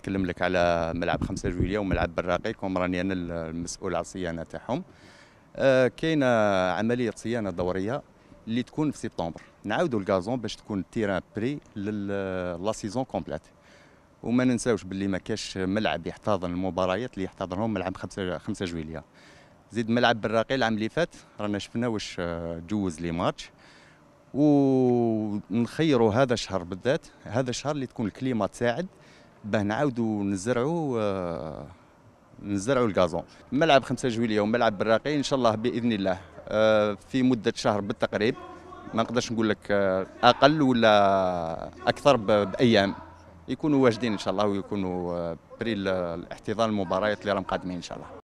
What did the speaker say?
نتكلم لك على ملعب 5 جويلية وملعب براقي كوم راني أنا المسؤول على الصيانة تاعهم آه، كاينه عمليه صيانه دوريه اللي تكون في سبتمبر نعاودوا الكازون باش تكون التيران بري لا سيزون كومبليت وما ننساوش باللي ما كاش ملعب يحتضن المباريات اللي يحتضنهم ملعب 5 5 جويليه زيد ملعب براقي العام اللي فات رانا شفنا واش آه، جوز لي ماتش ونخيروا هذا الشهر بالذات هذا الشهر اللي تكون الكليمه تساعد باه نعاودوا نزرعوا آه، نزرعوا الكازون ملعب 5 جويليه وملعب براقي ان شاء الله باذن الله آه، في مده شهر بالتقريب ما نقدرش نقول لك آه، اقل ولا اكثر بايام يكونوا واجدين ان شاء الله ويكونوا بري الاحتضان المباريات اللي راهم قادمين ان شاء الله